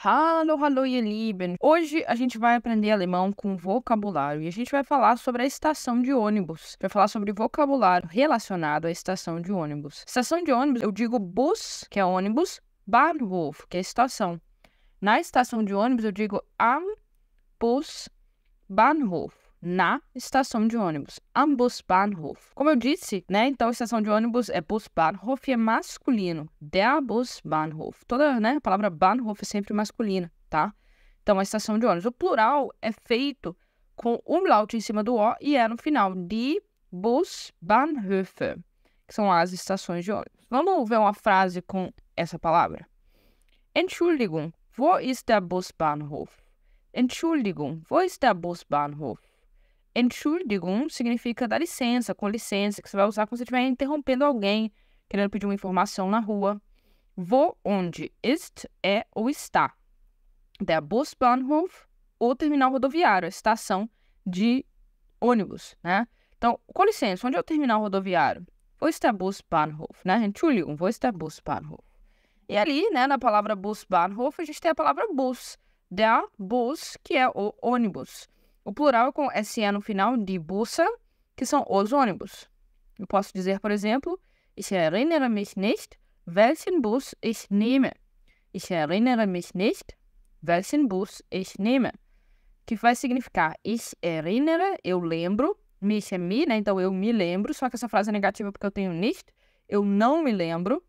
Hallo, hallo, ihr Lieben. Hoje a gente vai aprender alemão com vocabulário e a gente vai falar sobre a estação de ônibus. Vai falar sobre vocabulário relacionado à estação de ônibus. Estação de ônibus, eu digo bus, que é ônibus, Bahnhof, que é estação. Na estação de ônibus, eu digo am Bus Bahnhof na estação de ônibus, am Busbahnhof. Como eu disse, né? Então, estação de ônibus é Busbahnhof e é masculino, der Busbahnhof. Toda, né, a palavra Bahnhof é sempre masculina, tá? Então, a estação de ônibus. O plural é feito com umlaut em cima do O e é no final, die Busbahnhöfe, que são as estações de ônibus. Vamos ver uma frase com essa palavra? Entschuldigung, wo ist der Busbahnhof? Entschuldigung, wo ist der Busbahnhof? Entschuldigung significa dar licença, com licença, que você vai usar quando você estiver interrompendo alguém, querendo pedir uma informação na rua. Vou onde ist é ou está. Der Busbahnhof o terminal rodoviário, a estação de ônibus, né? Então, com licença, onde é o terminal rodoviário? Wo ist der Busbahnhof, né? Entschuldigung, wo ist der Busbahnhof? E ali, né, na palavra Busbahnhof, a gente tem a palavra bus, der Bus, que é o ônibus. O plural é com SE no final de busa, que são os ônibus. Eu posso dizer, por exemplo, Ich erinnere mich nicht, welchen Bus ich nehme. Ich erinnere mich nicht, welchen Bus ich nehme. Que vai significar ich erinnere, eu lembro, mich é me, né? Então eu me lembro, só que essa frase é negativa porque eu tenho nicht, eu não me lembro.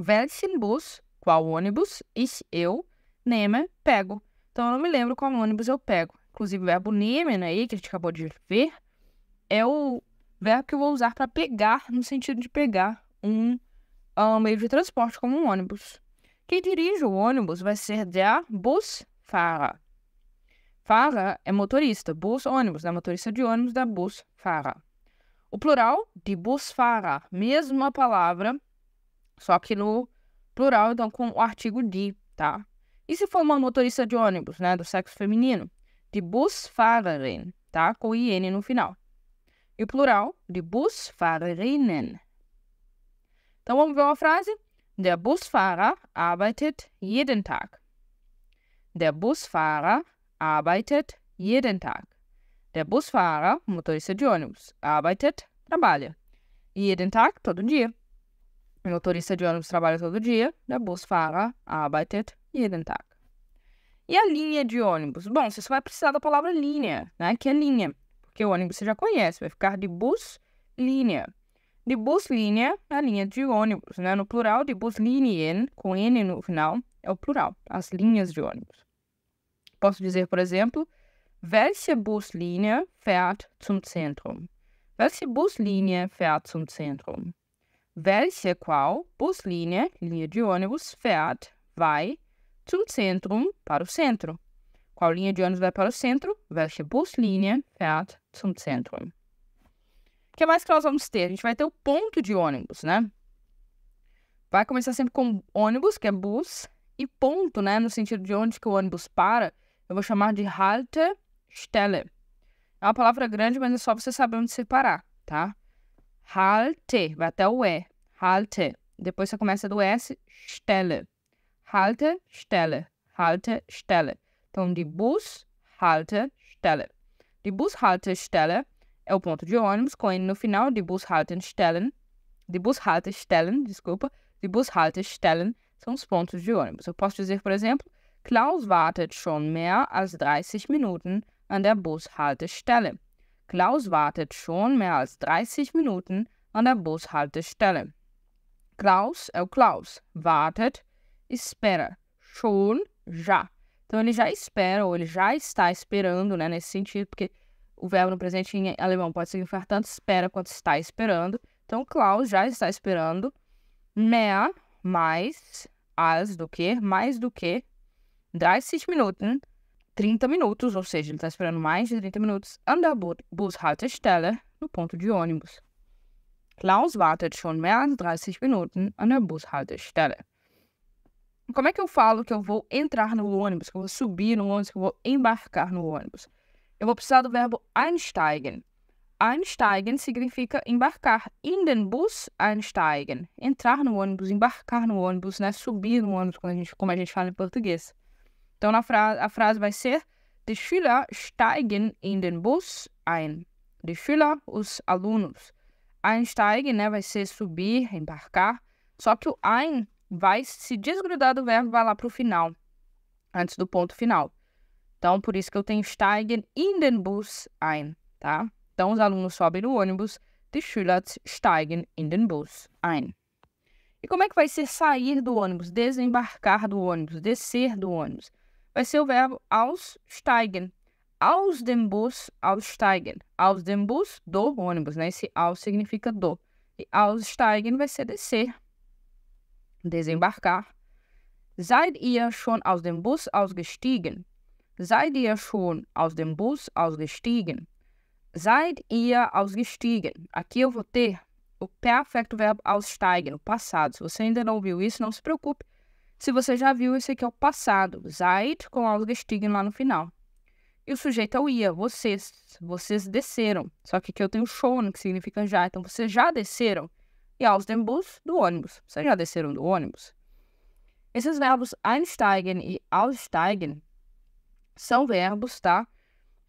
Welchen Bus, qual ônibus, ich eu, nehme, pego. Então eu não me lembro qual ônibus eu pego inclusive o verbo nehmen né, aí, que a gente acabou de ver, é o verbo que eu vou usar para pegar, no sentido de pegar um, ah, meio de transporte, como um ônibus. Quem dirige o ônibus vai ser der Busfahrer. Fahrer é motorista, bus, ônibus, né? Motorista de ônibus da Busfahrer. O plural de Busfahrer, mesma palavra, só que no plural, então, com o artigo de, tá? E se for uma motorista de ônibus, né, do sexo feminino? de Busfahrerinnen, tá? Com IN no final. E o plural de Busfahrerinnen. Então vamos ver uma frase. Der Busfahrer arbeitet jeden Tag. Der Busfahrer arbeitet jeden Tag. Der Busfahrer, motorista de ônibus, arbeitet, trabalha. Jeden Tag, todo dia. motorista de ônibus trabalha todo dia. Der Busfahrer arbeitet jeden Tag. E a linha de ônibus? Bom, você só vai precisar da palavra linha, né? Que é linha. Porque o ônibus você já conhece, vai ficar de bus linha. De bus linha, é a linha de ônibus, né? No plural, de bus linien, com N no final, é o plural, as linhas de ônibus. Posso dizer, por exemplo, welche Buslinie fährt zum Zentrum? Welche Buslinie fährt zum Zentrum? Welche qual Buslinie, linha de ônibus, fährt, vai, zum Zentrum, para o centro. Qual linha de ônibus vai para o centro? Welche Buslinie fährt zum Zentrum? O que mais que nós vamos ter? A gente vai ter o ponto de ônibus, né? Vai começar sempre com ônibus, que é bus, e ponto, né? No sentido de onde que o ônibus para, eu vou chamar de Haltestelle. É uma palavra grande, mas é só você saber onde separar, tá? Halte, vai até o E. Halte. Depois você começa do S, Stelle. Haltestelle, Haltestelle. Então, de bus, Haltestelle. De bus, Haltestelle é o ponto de ônibus com N no final, de bus, Haltestellen. De bus, Haltestellen, desculpa. De bus, Haltestellen são os pontos de ônibus. Eu posso dizer, por exemplo, Klaus wartet schon mehr als 30 Minuten an der Bushaltestelle. Klaus wartet schon mehr als 30 Minuten an der Bushaltestelle. Klaus é äh, o Klaus. Wartet espera. Schon, já. Então ele já espera, ou ele já está esperando, né? Nesse sentido, porque o verbo no presente em alemão pode significar tanto espera quanto está esperando. Então Klaus já está esperando mehr, mais, as do que, mais do que 30 Minuten, 30 minutos, ou seja, ele está esperando mais de 30 minutos, an der Bushaltestelle, no ponto de ônibus. Klaus wartet schon mehr als 30 Minuten an der Bushaltestelle. Como é que eu falo que eu vou entrar no ônibus, que eu vou subir no ônibus, que eu vou embarcar no ônibus? Eu vou precisar do verbo einsteigen. Einsteigen significa embarcar. In den Bus einsteigen. Entrar no ônibus, embarcar no ônibus, né? Subir no ônibus, como a gente, como a gente fala em português. Então, na fra a frase vai ser: Die Schüler steigen in den Bus ein. Die Schüler, os alunos. Einsteigen, né? Vai ser subir, embarcar. Só que o ein vai se desgrudar do verbo, vai lá para o final, antes do ponto final. Então, por isso que eu tenho steigen in den Bus ein, tá? Então, os alunos sobem no ônibus, die Schüler steigen in den Bus ein. E como é que vai ser sair do ônibus, desembarcar do ônibus, descer do ônibus? Vai ser o verbo aussteigen. Aus dem Bus aussteigen. Aus dem Bus, do ônibus, né? Esse aus significa do. E aussteigen vai ser descer desembarcar. Seid ihr schon aus dem Bus ausgestiegen? Seid ihr schon aus dem Bus ausgestiegen? Seid ihr ausgestiegen? Aqui eu vou ter o perfect verbo aussteigen, no passado. Se você ainda não viu isso, não se preocupe. Se você já viu, esse aqui é o passado. Seid com ausgestiegen lá no final. E o sujeito é o ia, vocês. Vocês desceram. Só que aqui eu tenho schon, que significa já. Então, vocês já desceram e Bus do ônibus. Vocês já desceram do ônibus? Esses verbos einsteigen e aussteigen são verbos, tá?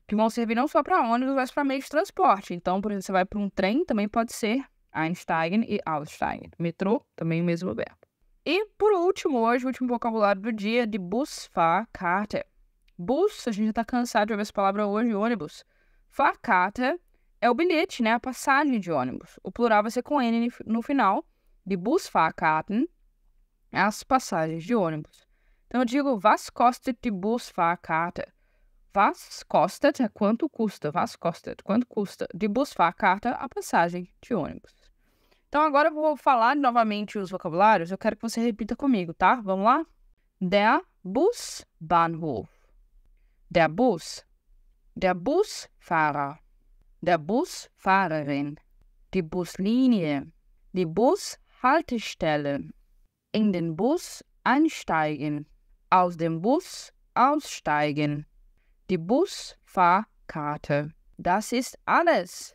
Que vão servir não só para ônibus, mas para meio de transporte. Então, por exemplo, você vai para um trem, também pode ser einsteigen e aussteigen. Metrô, também o mesmo verbo. E, por último, hoje, o último vocabulário do dia, de Bus, Bus, a gente já está cansado de ouvir essa palavra hoje, ônibus. Fahrkarte é o bilhete, né? A passagem de ônibus. O plural vai ser com N no final. De busfahrkarten, as passagens de ônibus. Então eu digo, was kostet die Busfahrkarte? Was kostet é quanto custa. Was kostet, quanto custa. De Busfahrkarte, a passagem de ônibus. Então agora eu vou falar novamente os vocabulários. Eu quero que você repita comigo, tá? Vamos lá? Der Busbahnhof. Der Bus. Der Busfahrer. der Busfahrerin, die Buslinie, die Bushaltestelle, in den Bus einsteigen, aus dem Bus aussteigen, die Busfahrkarte. Das ist alles.